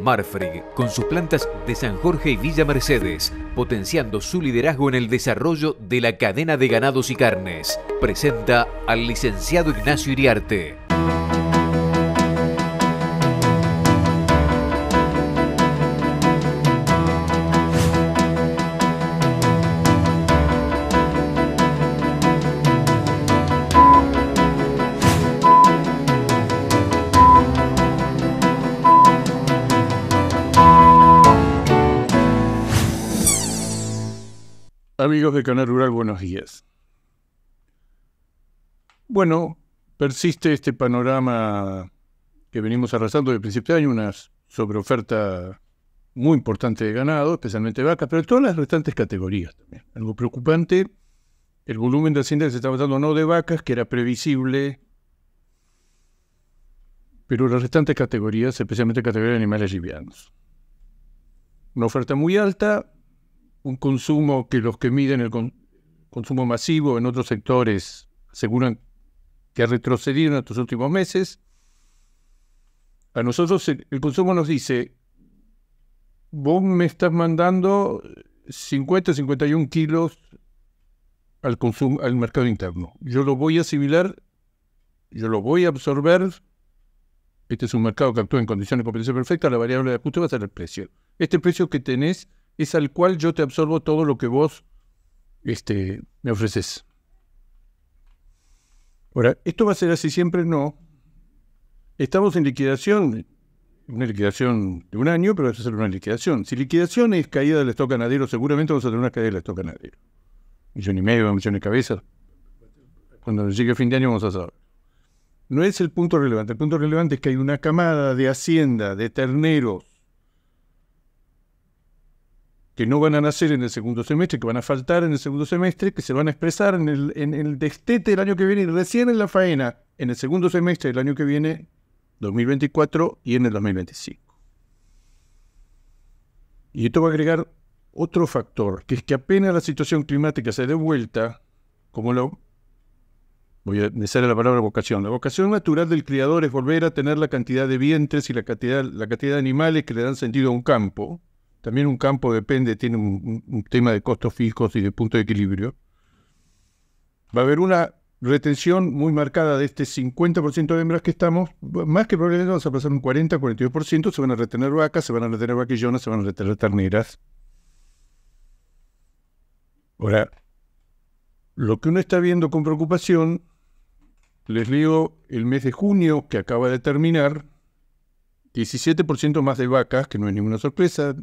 Marfrig, con sus plantas de San Jorge y Villa Mercedes, potenciando su liderazgo en el desarrollo de la cadena de ganados y carnes, presenta al licenciado Ignacio Iriarte. Canal Rural, buenos días. Bueno, persiste este panorama que venimos arrasando de principio de año, una sobreoferta muy importante de ganado, especialmente vacas, pero todas las restantes categorías también. Algo preocupante, el volumen de hacienda que se estaba dando no de vacas, que era previsible, pero las restantes categorías, especialmente categoría de animales livianos. Una oferta muy alta, un consumo que los que miden el consumo masivo en otros sectores aseguran que ha retrocedido en estos últimos meses. A nosotros el, consumo nos dice, vos me estás mandando 50, 51 kilos al, consumo, al mercado interno. Yo lo voy a asimilar, yo lo voy a absorber. Este es un mercado que actúa en condiciones de competencia perfecta, la variable de ajuste va a ser el precio. Este precio que tenés es al cual yo te absorbo todo lo que vos este, me ofreces. Ahora, ¿esto va a ser así siempre? No. Estamos en liquidación, una liquidación de un año, pero va a ser una liquidación. Si liquidación es caída del stock ganadero, seguramente vamos a tener una caída del stock ganadero. Millón y medio, millón de cabeza. Cuando llegue el fin de año vamos a saber. No es el punto relevante. El punto relevante es que hay una camada de hacienda, de terneros, que no van a nacer en el segundo semestre, que van a faltar en el segundo semestre, que se van a expresar en el, destete del año que viene y recién en la faena, en el segundo semestre del año que viene, 2024 y en el 2025. Y esto va a agregar otro factor, que es que apenas la situación climática se dé vuelta, como lo... Voy a necesitar la palabra vocación. La vocación natural del criador es volver a tener la cantidad de vientres y la cantidad, la cantidad de animales que le dan sentido a un campo también un campo depende, tiene un, tema de costos fijos y de punto de equilibrio. Va a haber una retención muy marcada de este 50% de hembras que estamos, más que probablemente vamos a pasar un 40-42%, se van a retener vacas, se van a retener vaquillonas, se van a retener terneras. Ahora, lo que uno está viendo con preocupación, les digo el mes de junio que acaba de terminar, 17% más de vacas, que no es ninguna sorpresa,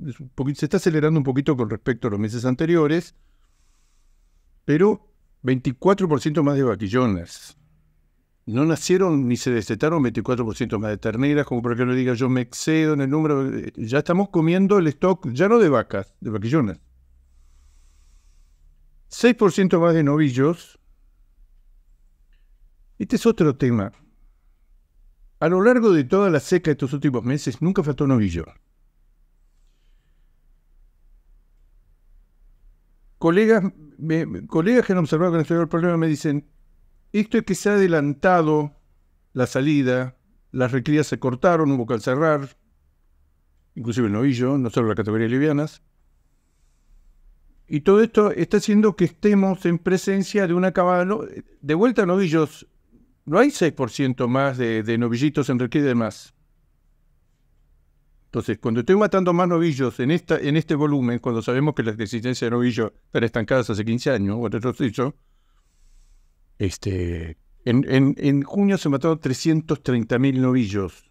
se está acelerando un poquito con respecto a los meses anteriores, pero 24% más de vaquillonas. No nacieron ni se destetaron 24% más de terneras, como para que no diga yo me excedo en el número. Eh, ya estamos comiendo el stock, ya no de vacas, de vaquillonas. 6% más de novillos. Este es otro tema. A lo largo de toda la seca de estos últimos meses nunca faltó novillo. Colegas, colegas que han observado que han el problema me dicen, esto es que se ha adelantado la salida, las recrías se cortaron, hubo que cerrar, inclusive el novillo, no solo la categoría de livianas. Y todo esto está haciendo que estemos en presencia de una cabana, de vuelta a novillos no hay 6% más de, novillitos en y demás. Entonces, cuando estoy matando más novillos en, esta, en este volumen, cuando sabemos que las existencias de novillos están estancadas hace 15 años, o dicho, este, en, en, en, junio se mataron 330.000 novillos.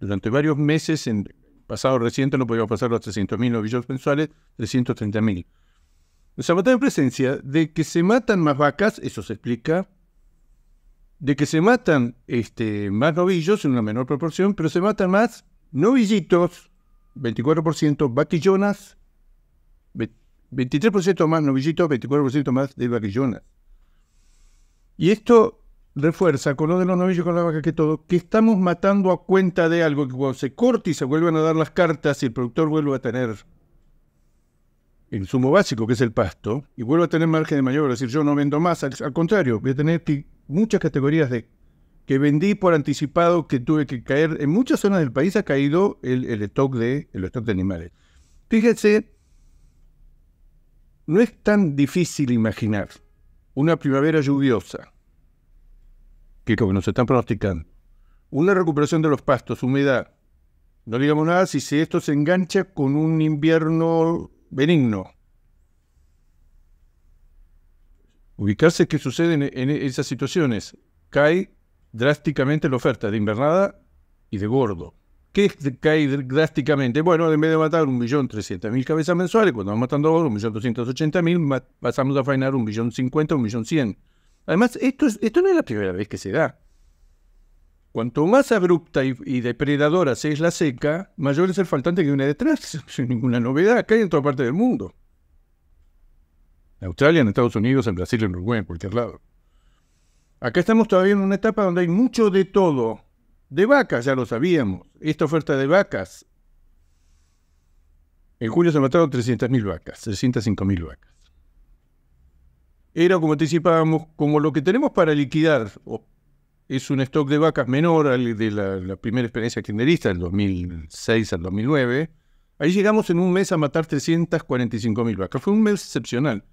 Durante varios meses, en pasado reciente, no podíamos pasar los 300.000 novillos mensuales, 330.000. O sea, en presencia de que se matan más vacas, eso se explica de que se matan este, más novillos en una menor proporción, pero se matan más novillitos, 24%, vaquillonas, 23% más novillitos, 24% más de vaquillonas. Y esto refuerza con lo de los novillos con la vaca que todo, que estamos matando a cuenta de algo que cuando se corta y se vuelven a dar las cartas y el productor vuelve a tener el sumo básico, que es el pasto, y vuelve a tener margen de mayor, es decir, yo no vendo más, al, contrario, voy a tener ti muchas categorías de que vendí por anticipado, que tuve que caer. En muchas zonas del país ha caído el, el stock, de, el stock de animales. Fíjense, no es tan difícil imaginar una primavera lluviosa, que como nos están pronosticando, una recuperación de los pastos, humedad. No digamos nada si esto se engancha con un invierno benigno. Ubicarse que sucede en, esas situaciones. Cae drásticamente la oferta de invernada y de gordo. ¿Qué cae drásticamente? Bueno, en vez de matar 1.300.000 cabezas mensuales, cuando vamos matando gordo, 1.280.000, pasamos a faenar 1.050.000, 1.100.000. Además, esto, esto no es la primera vez que se da. Cuanto más abrupta y, depredadora sea la seca, mayor es el faltante que viene detrás. Es ninguna novedad, cae en toda parte del mundo. En Australia, en Estados Unidos, en Brasil, en Uruguay, en cualquier lado. Acá estamos todavía en una etapa donde hay mucho de todo. De vacas, ya lo sabíamos. Esta oferta de vacas. En julio se mataron 300.000 vacas, 305.000 vacas. Era como anticipábamos, como lo que tenemos para liquidar es un stock de vacas menor al de la, primera experiencia kirchnerista, del 2006 al 2009. Ahí llegamos en un mes a matar 345.000 vacas. Fue un mes excepcional.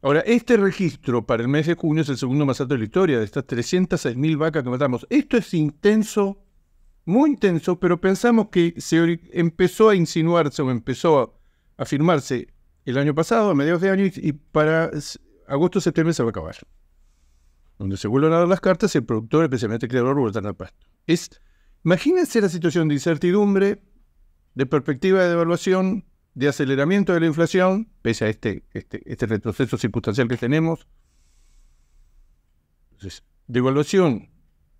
Ahora, este registro para el mes de junio es el segundo más alto de la historia, de estas 306.000 vacas que matamos. Esto es intenso, muy intenso, pero pensamos que se empezó a insinuarse o empezó a afirmarse el año pasado, a mediados de año, y para agosto-septiembre se va a acabar. Donde se vuelven a dar las cartas, el productor, especialmente el creador, vuelven el pasto. imagínense la situación de incertidumbre, de perspectiva de devaluación, de aceleramiento de la inflación, pese a este, este, este retroceso circunstancial que tenemos. De devaluación,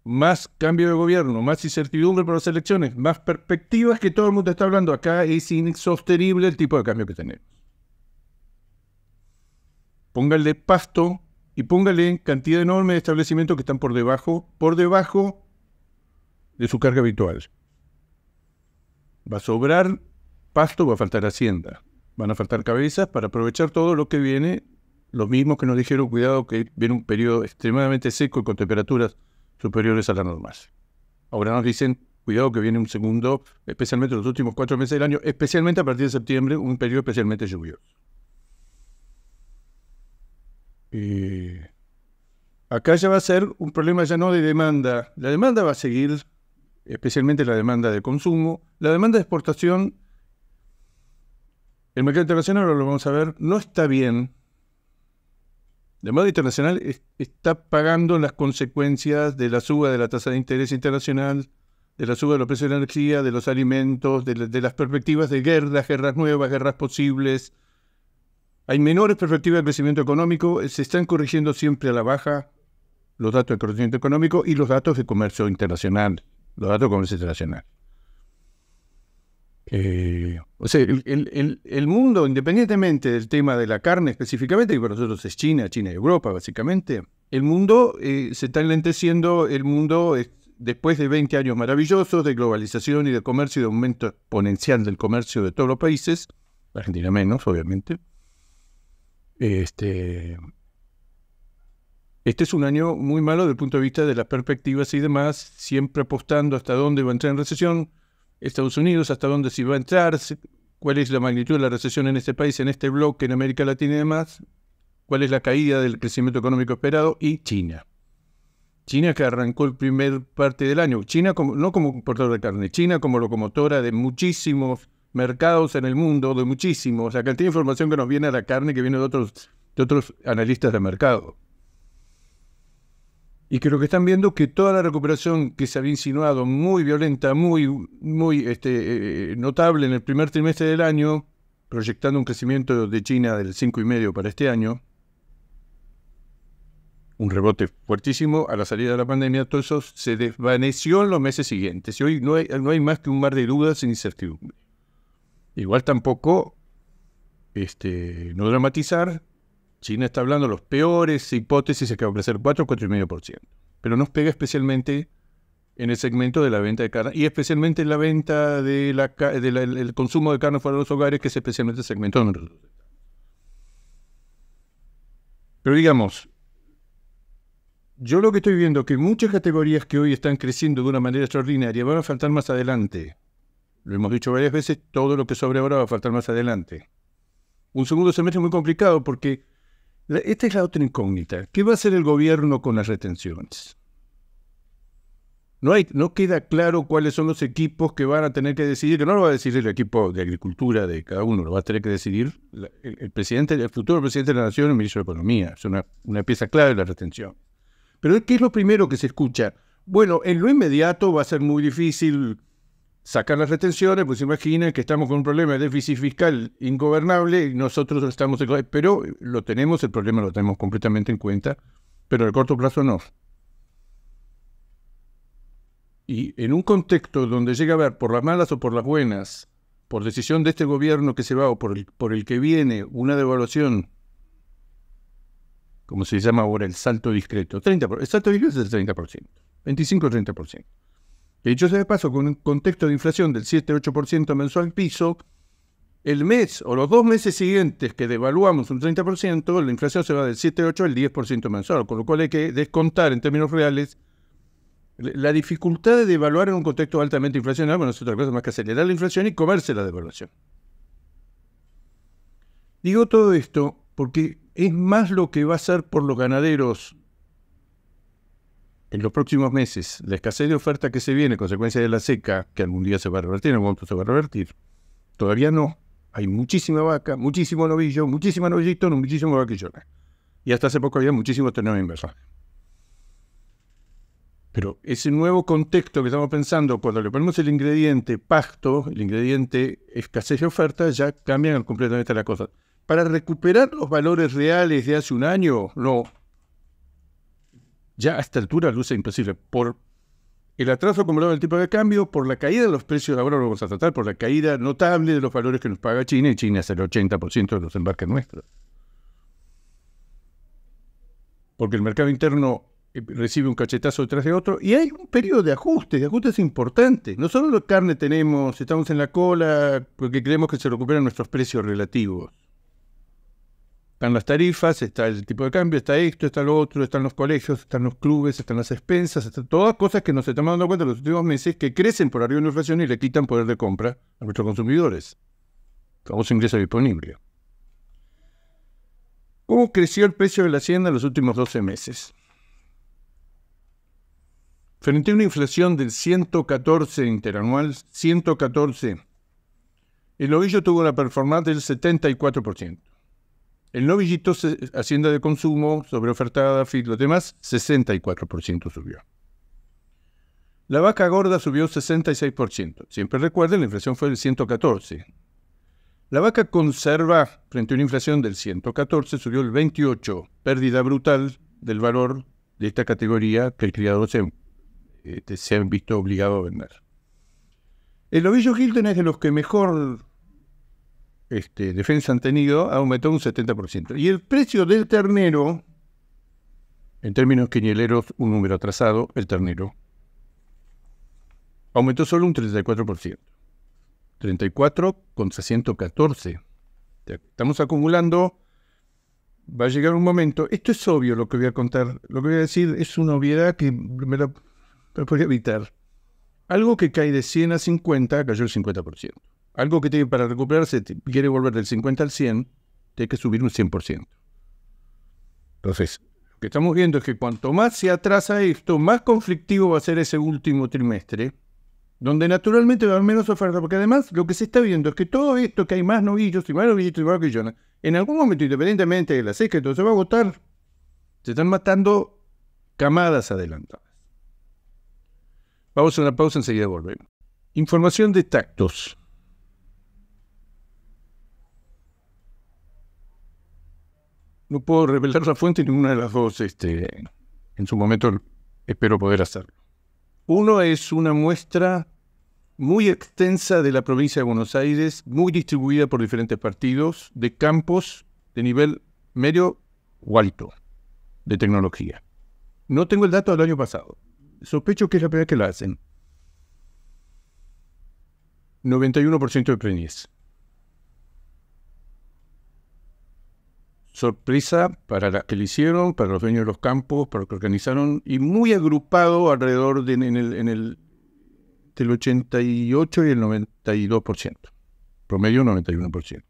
más cambio de gobierno, más incertidumbre para las elecciones, más perspectivas que todo el mundo está hablando acá, es insostenible el tipo de cambio que tenemos. Póngale pasto y póngale cantidad enorme de establecimientos que están por debajo, por debajo de su carga habitual. Va a sobrar pasto, va a faltar hacienda, van a faltar cabezas para aprovechar todo lo que viene. lo mismo que nos dijeron, cuidado, que viene un periodo extremadamente seco y con temperaturas superiores a las normales. Ahora nos dicen, cuidado que viene un segundo, especialmente los últimos cuatro meses del año, especialmente a partir de septiembre, un periodo especialmente lluvioso. Eh, acá ya va a ser un problema ya no de demanda. La demanda va a seguir, especialmente la demanda de consumo. La demanda de exportación el mercado internacional, ahora lo vamos a ver, no está bien. De modo internacional, está pagando las consecuencias de la suba de la tasa de interés internacional, de la suba de los precios de la energía, de los alimentos, de, las perspectivas de guerras, guerras nuevas, guerras posibles. Hay menores perspectivas de crecimiento económico, eh, se están corrigiendo siempre a la baja los datos de crecimiento económico y los datos de comercio internacional, los datos de comercio internacional. Eh, o sea, el, el, el, mundo, independientemente del tema de la carne específicamente, que para nosotros es China, China y Europa, básicamente, el mundo eh, se está enlenteciendo, el mundo después de 20 años maravillosos de globalización y de comercio y de aumento exponencial del comercio de todos los países, Argentina menos, obviamente. Este, este es un año muy malo desde el punto de vista de las perspectivas y demás, siempre apostando hasta dónde va a entrar en recesión, Estados Unidos, hasta dónde se va a entrar, cuál es la magnitud de la recesión en este país, en este bloque, en América Latina y demás, cuál es la caída del crecimiento económico esperado y China. China que arrancó el primer parte del año. China como, no como portador de carne, China como locomotora de muchísimos mercados en el mundo, de muchísimos. La cantidad de información que nos viene a la carne que viene de otros, de otros analistas de mercado y creo lo que están viendo que toda la recuperación que se había insinuado, muy violenta, muy, muy este, eh, eh, notable en el primer trimestre del año, proyectando un crecimiento de China del 5,5 para este año, un rebote fuertísimo a la salida de la pandemia, todo eso se desvaneció en los meses siguientes. Y hoy no hay, más que un mar de dudas e incertidumbre. Igual tampoco este, no dramatizar China está hablando de peores hipótesis que va a crecer 4, 4,5%. Pero nos pega especialmente en el segmento de la venta de carne y especialmente en la venta del consumo de carne fuera de los hogares, que es especialmente el segmento Pero digamos, yo lo que estoy viendo es que muchas categorías que hoy están creciendo de una manera extraordinaria van a faltar más adelante. Lo hemos dicho varias veces, todo lo que sobre ahora va a faltar más adelante. Un segundo semestre muy complicado porque esta es la otra incógnita. ¿Qué va a hacer el gobierno con las retenciones? No, hay, no queda claro cuáles son los equipos que van a tener que decidir, que no lo va a decidir el equipo de agricultura de cada uno, lo va a tener que decidir el, presidente, el futuro presidente de la Nación, el ministro de Economía. Es una, una pieza clave de la retención. Pero ¿qué es lo primero que se escucha? Bueno, en lo inmediato va a ser muy difícil Sacan las retenciones, pues imaginen que estamos con un problema de déficit fiscal ingobernable y nosotros estamos, pero lo tenemos, el problema lo tenemos completamente en cuenta, pero a corto plazo no. Y en un contexto donde llega a haber, por las malas o por las buenas, por decisión de este gobierno que se va o por el, por el que viene, una devaluación, como se llama ahora, el salto discreto, 30%, el salto discreto es el 30%, 25-30%. De hecho sea de paso, con un contexto de inflación del 7-8% mensual piso, el mes o los dos meses siguientes que devaluamos un 30%, la inflación se va del 7-8 al 10% mensual, con lo cual hay que descontar en términos reales la dificultad de devaluar en un contexto altamente inflacionario, bueno, es otra cosa más que acelerar la inflación y comerse la devaluación. Digo todo esto porque es más lo que va a ser por los ganaderos en los próximos meses la escasez de oferta que se viene, consecuencia de la seca, que algún día se va a revertir, en algún momento se va a revertir, todavía no. Hay muchísima vaca, muchísimo novillo, muchísima novillito, muchísimo vaquillona. Y hasta hace poco había muchísimos terneros de Pero ese nuevo contexto que estamos pensando, cuando le ponemos el ingrediente pasto, el ingrediente escasez de oferta, ya cambian completamente las cosas. Para recuperar los valores reales de hace un año, no, ya a esta altura luce imposible. Por el atraso acumulado el tipo de cambio, por la caída de los precios, ahora lo vamos a tratar, por la caída notable de los valores que nos paga China, y China es el 80% de los embarques nuestros. Porque el mercado interno eh, recibe un cachetazo detrás de otro, y hay un periodo de ajuste, de ajustes importante. No solo la carne tenemos, estamos en la cola, porque creemos que se recuperan nuestros precios relativos. Están las tarifas, está el tipo de cambio, está esto, está lo otro, están los colegios, están los clubes, están las expensas, están todas cosas que nos estamos dando cuenta en los últimos meses que crecen por arriba de la inflación y le quitan poder de compra a nuestros consumidores. Famoso ingreso disponible. ¿Cómo creció el precio de la hacienda en los últimos 12 meses? Frente a una inflación del 114 interanual, 114, el ovillo tuvo una performance del 74%. El novillito, Hacienda de Consumo, sobre ofertada, FIT, los demás, 64% subió. La vaca gorda subió 66%. Siempre recuerden, la inflación fue del 114%. La vaca conserva, frente a una inflación del 114, subió el 28, pérdida brutal del valor de esta categoría que el criador se, eh, han visto obligado a vender. El novillo Hilton es de los que mejor este, defensa han tenido ha un 70%. Y el precio del ternero, en términos quiñeleros, un número atrasado, el ternero, aumentó solo un 34%. 34 contra 114. Estamos acumulando, va a llegar un momento, esto es obvio lo que voy a contar, lo que voy a decir es una obviedad que me me la podría evitar. Algo que cae de 100 a 50 cayó el 50% algo que tiene para recuperarse, quiere volver del 50 al 100, tiene que subir un 100%. Entonces, lo que estamos viendo es que cuanto más se atrasa esto, más conflictivo va a ser ese último trimestre, donde naturalmente va a haber menos oferta, porque además lo que se está viendo es que todo esto que hay más novillos y más novillitos y más novillones, en algún momento, independientemente de la seca, se va a agotar. Se están matando camadas adelantadas. Vamos a una pausa, enseguida volvemos. Información de tactos. no puedo revelar la fuente ninguna de las dos. Este, en su momento espero poder hacerlo. Uno es una muestra muy extensa de la provincia de Buenos Aires, muy distribuida por diferentes partidos, de campos de nivel medio o alto de tecnología. No tengo el dato del año pasado. Sospecho que es la primera que la hacen. 91% de preñez. sorpresa para las que le hicieron, para los dueños de los campos, para los que organizaron, y muy agrupado alrededor de, en el, en el, del 88 y el 92%, promedio 91%.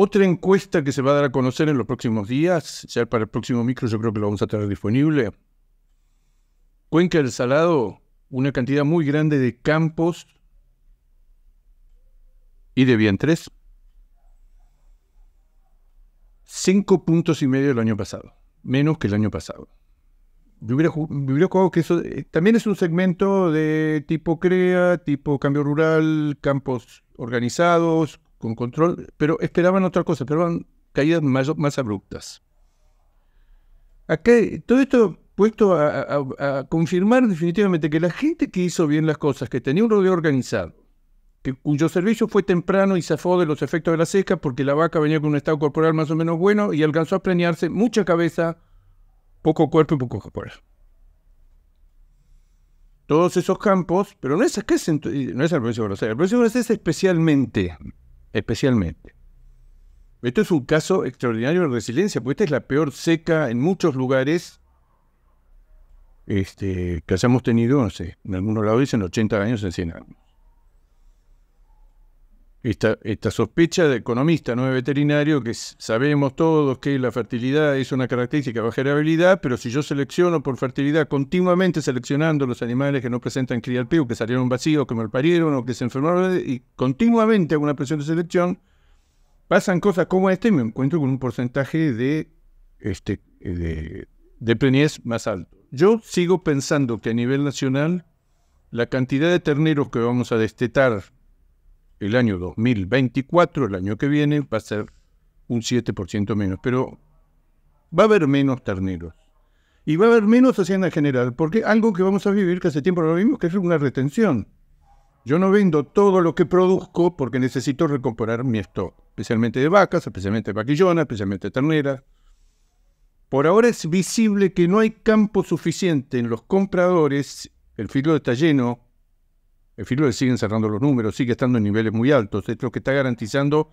Otra encuesta que se va a dar a conocer en los próximos días, ya para el próximo micro yo creo que lo vamos a tener disponible. Cuenca del Salado, una cantidad muy grande de campos y de vientres Cinco puntos y medio el año pasado, menos que el año pasado. Yo hubiera, que eso eh, también es un segmento de tipo CREA, tipo cambio rural, campos organizados, con control, pero esperaban otra cosa, esperaban caídas más, abruptas. Acá, todo esto puesto a, a confirmar definitivamente que la gente que hizo bien las cosas, que tenía un rodeo organizado, cuyo servicio fue temprano y zafó de los efectos de la seca porque la vaca venía con un estado corporal más o menos bueno y alcanzó a preñarse mucha cabeza, poco cuerpo y poco corporal. Todos esos campos, pero no es, no es el proceso de la el proceso de Buenos es especialmente, especialmente. Esto es un caso extraordinario de resiliencia, porque esta es la peor seca en muchos lugares este, que hayamos tenido, no sé, en algunos lados dicen 80 años, en 100 esta, sospecha de economista, no de veterinario, que sabemos todos que la fertilidad es una característica de baja pero si yo selecciono por fertilidad continuamente seleccionando los animales que no presentan cría o que salieron vacíos, que parieron o que se enfermaron, y continuamente hago una presión de selección, pasan cosas como esta y me encuentro con un porcentaje de, este, de, de preñez más alto. Yo sigo pensando que a nivel nacional la cantidad de terneros que vamos a destetar el año 2024, el año que viene, va a ser un 7% menos. Pero va a haber menos terneros. Y va a haber menos hacienda general, porque algo que vamos a vivir que hace tiempo lo vimos, que es una retención. Yo no vendo todo lo que produzco porque necesito recuperar mi stock, especialmente de vacas, especialmente de vaquillonas, especialmente de terneras. Por ahora es visible que no hay campo suficiente en los compradores, el filo está lleno el filo le siguen cerrando los números, sigue estando en niveles muy altos. Es lo que está garantizando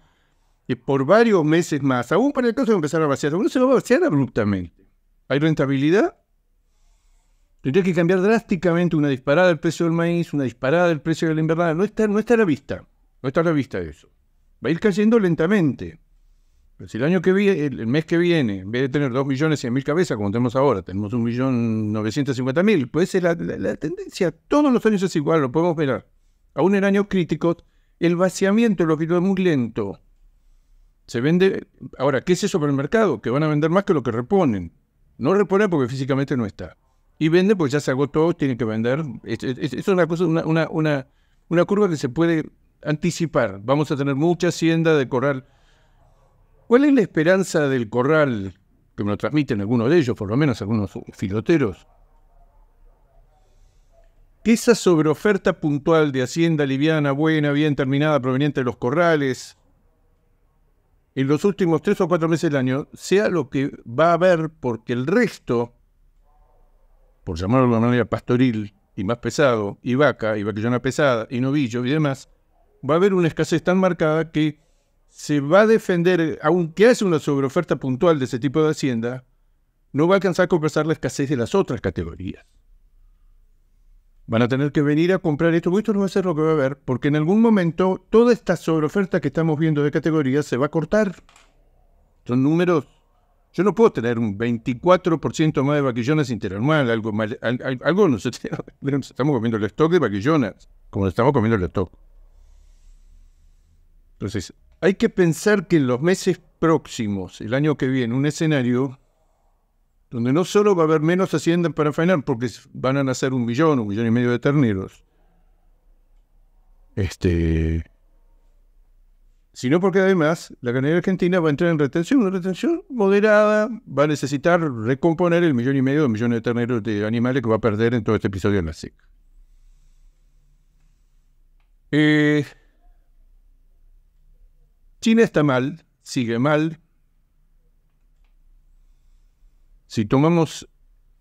que por varios meses más, aún para el caso de empezar a vaciar, uno se va a vaciar abruptamente. ¿Hay rentabilidad? Tendría que cambiar drásticamente una disparada del precio del maíz, una disparada del precio de la invernada. No está, no está a la vista. No está a la vista de eso. Va a ir cayendo lentamente. Si el año que viene, el, mes que viene, en vez de tener 2.100.000 cabezas como tenemos ahora, tenemos 1.950.000, puede ser la, tendencia. Todos los años es igual, lo podemos ver. Aún en años críticos, el vaciamiento de los es muy lento. Se vende. Ahora, ¿qué es eso para el mercado? Que van a vender más que lo que reponen. No reponen porque físicamente no está. Y vende porque ya se agotó, tienen que vender. Es, es, una una curva que se puede anticipar. Vamos a tener mucha hacienda de corral ¿Cuál es la esperanza del corral, que me lo transmiten algunos de ellos, por lo menos algunos filoteros? Que esa sobreoferta puntual de hacienda liviana, buena, bien terminada, proveniente de los corrales, en los últimos tres o cuatro meses del año, sea lo que va a haber, porque el resto, por llamarlo de una manera pastoril, y más pesado, y vaca, y vaquillona pesada, y novillo y demás, va a haber una escasez tan marcada que se va a defender, aunque hace una sobreoferta puntual de ese tipo de hacienda, no va a alcanzar a compensar la escasez de las otras categorías. Van a tener que venir a comprar esto, porque esto no va a ser lo que va a haber, porque en algún momento toda esta sobreoferta que estamos viendo de categorías se va a cortar. Son números. Yo no puedo tener un 24% más de vaquillonas interanual, algo, mal, algo estamos comiendo el stock de vaquillonas, como estamos comiendo el stock. Entonces, hay que pensar que en los meses próximos, el año que viene, un escenario donde no solo va a haber menos hacienda para faenar, porque van a nacer un millón, un millón y medio de terneros, este, sino porque además la ganadería argentina va a entrar en retención, una retención moderada, va a necesitar recomponer el millón y medio de millones de terneros de animales que va a perder en todo este episodio de la SEC. Eh, China está mal, sigue mal. Si tomamos,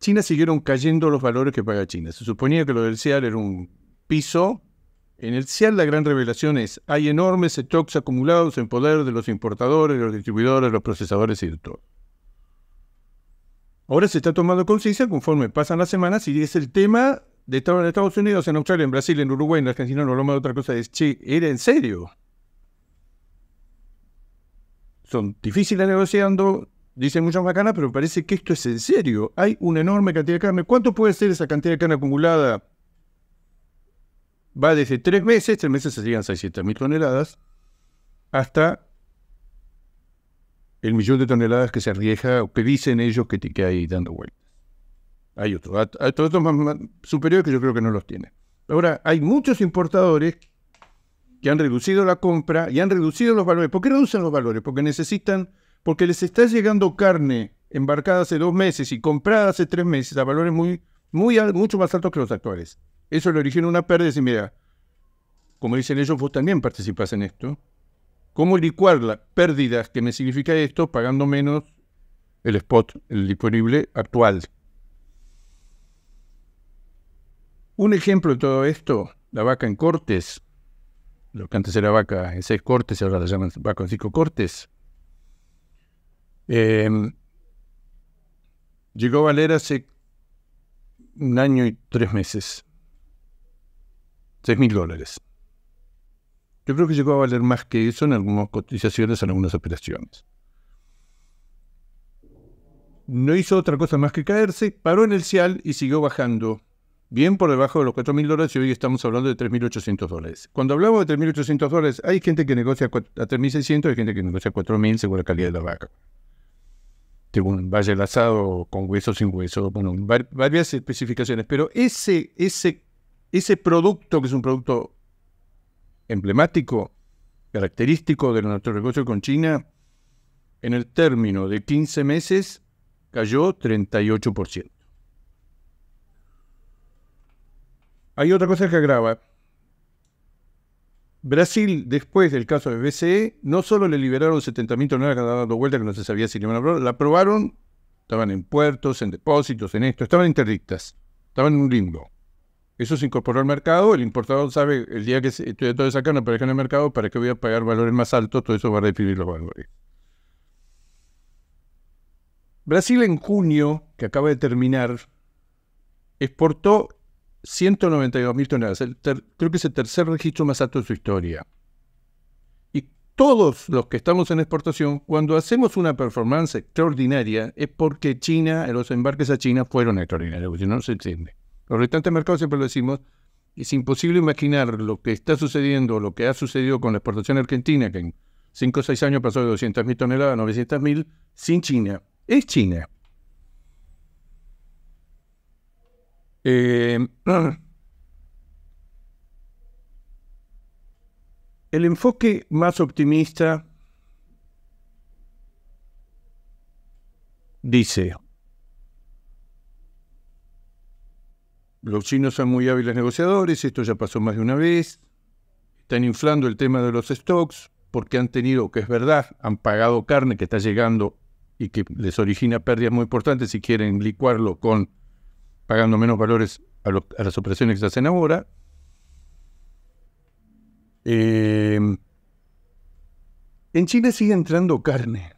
China siguieron cayendo los valores que paga China. Se suponía que lo del Cielo era un piso. En el Cielo la gran revelación es, hay enormes stocks acumulados en poder de los importadores, de los distribuidores, los procesadores y de todo. Ahora se está tomando conciencia conforme pasan las semanas y es el tema de Estados Unidos, en Australia, en Brasil, en Uruguay, en Argentina, no hablamos otra cosa, es, che, era en serio son difíciles negociando, dicen muchas bacanas, pero parece que esto es en serio. Hay una enorme cantidad de carne. ¿Cuánto puede ser esa cantidad de carne acumulada? Va desde tres meses, tres meses serían mil toneladas, hasta el millón de toneladas que se arriesga o que dicen ellos que, te queda ahí dando vueltas. Hay otros, otros más superiores que yo creo que no los tiene. Ahora, hay muchos importadores que han reducido la compra y han reducido los valores. ¿Por qué reducen los valores? Porque necesitan, porque les está llegando carne embarcada hace dos meses y comprada hace tres meses a valores muy, muy mucho más altos que los actuales. Eso le origina una pérdida y mira, como dicen ellos, vos también participas en esto. ¿Cómo licuar las pérdidas que me significa esto pagando menos el spot, el disponible actual? Un ejemplo de todo esto, la vaca en cortes, lo que antes era vaca en seis cortes y ahora la llaman vaca en cinco cortes. Em, llegó a valer hace un año y tres meses. Seis mil dólares. Yo creo que llegó a valer más que eso en algunas cotizaciones, en algunas operaciones. No hizo otra cosa más que caerse, paró en el Cial y siguió bajando bien por debajo de los 4.000 dólares y hoy estamos hablando de 3.800 dólares. Cuando hablamos de 3.800 dólares, hay gente que negocia a 3.600 y hay gente que negocia a 4.000 según la calidad de la vaca. Tengo un valle lazado con hueso, sin hueso, bueno, varias especificaciones. Pero ese, ese, ese producto, que es un producto emblemático, característico de nuestro negocio con China, en el término de 15 meses cayó 38%. Hay otra cosa que agrava. Brasil, después del caso de BCE, no solo le liberaron 70.000 toneladas que andaban dando vueltas, que no se sabía si le iban a probar, la aprobaron, estaban en puertos, en depósitos, en esto, estaban interdictas, estaban en un limbo. Eso se incorporó al mercado, el importador sabe el día que estoy todo esa carne para en el mercado, para que voy a pagar valores más altos, todo eso va a definir los valores. Brasil en junio, que acaba de terminar, exportó 192.000 toneladas. creo que es el tercer registro más alto de su historia. Y todos los que estamos en exportación, cuando hacemos una performance extraordinaria, es porque China, los embarques a China fueron extraordinarios, porque no se entiende. Los restantes mercados siempre lo decimos, es imposible imaginar lo que está sucediendo, lo que ha sucedido con la exportación argentina, que en 5 o 6 años pasó de 200.000 toneladas a 900.000, sin China. Es China. Eh, el enfoque más optimista dice, los chinos son muy hábiles negociadores, esto ya pasó más de una vez, están inflando el tema de los stocks porque han tenido, que es verdad, han pagado carne que está llegando y que les origina pérdidas muy importantes si quieren licuarlo con pagando menos valores a, las operaciones que se hacen ahora. Em, en China sigue entrando carne.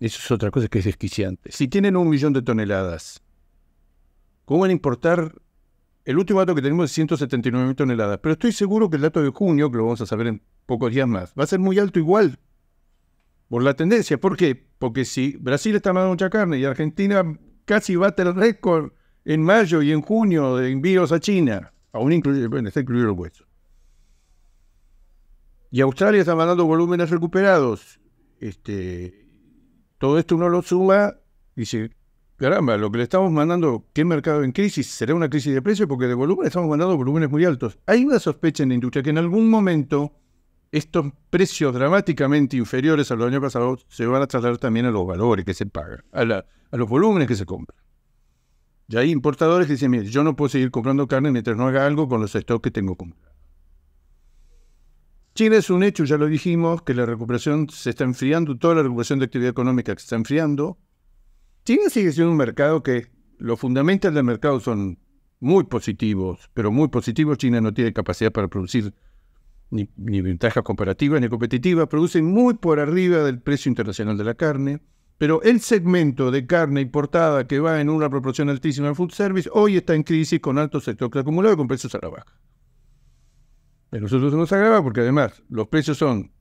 Eso es otra cosa que es desquiciante. Si tienen un millón de toneladas, ¿cómo van a importar? El último dato que tenemos es 179 mil toneladas, pero estoy seguro que el dato de junio, que lo vamos a saber en pocos días más, va a ser muy alto igual por la tendencia. ¿Por qué? Porque si Brasil está mandando mucha carne y Argentina casi bate el récord en mayo y en junio de envíos a China, aún incluye, está incluido el hueso. Y Australia está mandando volúmenes recuperados. Este, todo esto uno lo suma y dice, caramba, lo que le estamos mandando, ¿qué mercado en crisis? ¿Será una crisis de precios? Porque de volumen estamos mandando volúmenes muy altos. Hay una sospecha en la industria que en algún momento estos precios dramáticamente inferiores a los años pasados se van a trasladar también a los valores que se pagan, a los volúmenes que se compran. Ya hay importadores que dicen, mire, yo no puedo seguir comprando carne mientras no haga algo con los stocks que tengo como China es un hecho, ya lo dijimos, que la recuperación se está enfriando, toda la recuperación de actividad económica se está enfriando. China sigue siendo un mercado que los fundamentos del mercado son muy positivos, pero muy positivos. China no tiene capacidad para producir ni, ni ventajas comparativas ni competitivas, produce muy por arriba del precio internacional de la carne pero el segmento de carne importada que va en una proporción altísima al food service hoy está en crisis con altos sector acumulados y con precios a la baja. Pero eso nos agrava porque además los precios son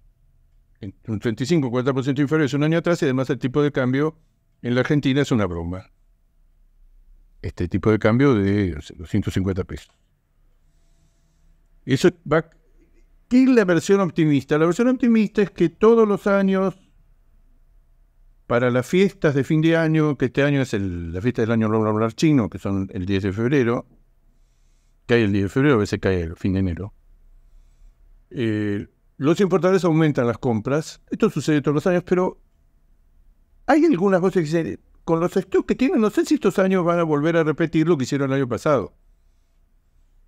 un 35-40% inferiores un año atrás y además el tipo de cambio en la Argentina es una broma. Este tipo de cambio de 250 pesos. Eso va... ¿Qué es la versión optimista? La versión optimista es que todos los años para las fiestas de fin de año, que este año es la fiesta del año regular chino, que son el 10 de febrero, cae el 10 de febrero, a veces cae el fin de enero. Eh, los importadores aumentan las compras, esto sucede todos los años, pero hay algunas cosas que dicen, con los stocks que tienen, no sé si estos años van a volver a repetir lo que hicieron el año pasado.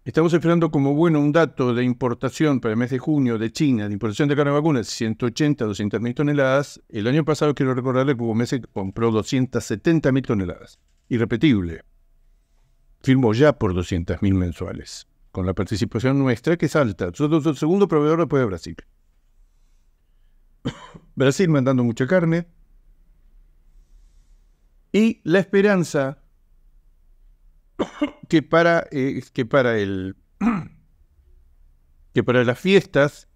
Estamos esperando como bueno un dato de importación para el mes de junio de China, de importación de carne de vacunas, 180, 200 mil toneladas. El año pasado, quiero recordarle que hubo meses que compró 270 mil toneladas. Irrepetible. Firmó ya por 200 mil mensuales, con la participación nuestra que es alta. Nosotros el segundo proveedor después de Brasil. Brasil mandando mucha carne. Y la esperanza que para, eh, que para que para las fiestas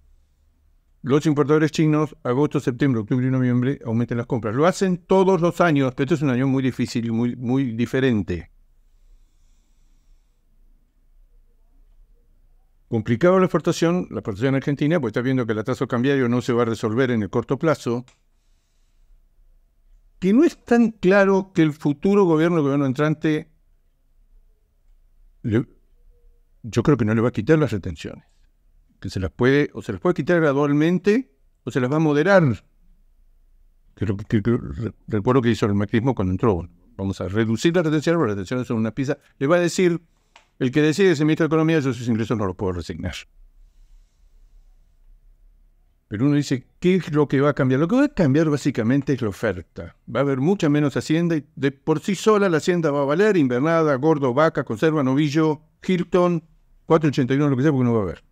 los importadores chinos, agosto, septiembre, octubre y noviembre, aumentan las compras. Lo hacen todos los años, pero este es un año muy difícil y muy, muy diferente. Complicado la exportación, la exportación argentina, pues está viendo que el atraso cambiario no se va a resolver en el corto plazo. Que no es tan claro que el futuro gobierno, el gobierno entrante, yo creo que no le va a quitar las retenciones. Que se las puede, o se las puede quitar gradualmente, o se las va a moderar. que, que, recuerdo que hizo el macrismo cuando entró. Vamos a reducir las retenciones, pero las retenciones son una pizza. Le va a decir, el que decide ese ministro de Economía, yo sus ingresos no los puedo resignar. Pero uno dice, ¿qué es lo que va a cambiar? Lo que va a cambiar básicamente es la oferta. Va a haber mucha menos hacienda y de por sí sola la hacienda va a valer invernada, gordo, vaca, conserva, novillo, Hilton, 481, lo que sea, porque no va a haber.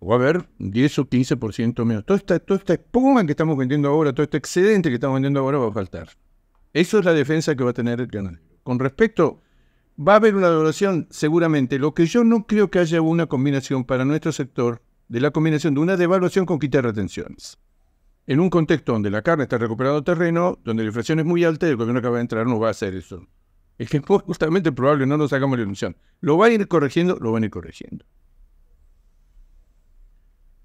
va a haber 10 o 15% menos. Toda esta, esta espuma que estamos vendiendo ahora, todo este excedente que estamos vendiendo ahora va a faltar. Eso es la defensa que va a tener el canal. Con respecto va a haber una devaluación seguramente. Lo que yo no creo que haya una combinación para nuestro sector de la combinación de una devaluación con quita retenciones. En un contexto donde la carne está recuperando terreno, donde la inflación es muy alta y el gobierno que va a entrar no va a hacer eso. Es que justamente probable no nos hagamos la ilusión. Lo va a ir corrigiendo, lo van a ir corrigiendo.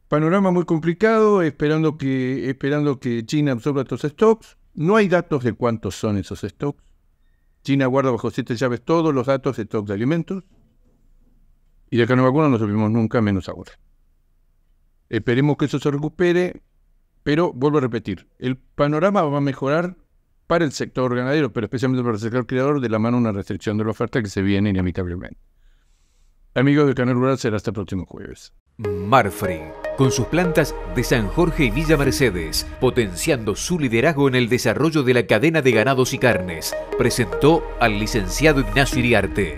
Panorama muy complicado, esperando que, esperando que China absorba estos stocks. No hay datos de cuántos son esos stocks. China guarda bajo siete llaves todos los datos de stocks de alimentos. Y de acá no nos no nunca, menos ahora. Esperemos que eso se recupere, pero vuelvo a repetir, el panorama va a mejorar para el sector ganadero, pero especialmente para el sector criador, de la mano una restricción de la oferta que se viene inevitablemente. Amigos del Canal Rural, será hasta el próximo jueves. Marfrey, con sus plantas de San Jorge y Villa Mercedes, potenciando su liderazgo en el desarrollo de la cadena de ganados y carnes, presentó al licenciado Ignacio Iriarte.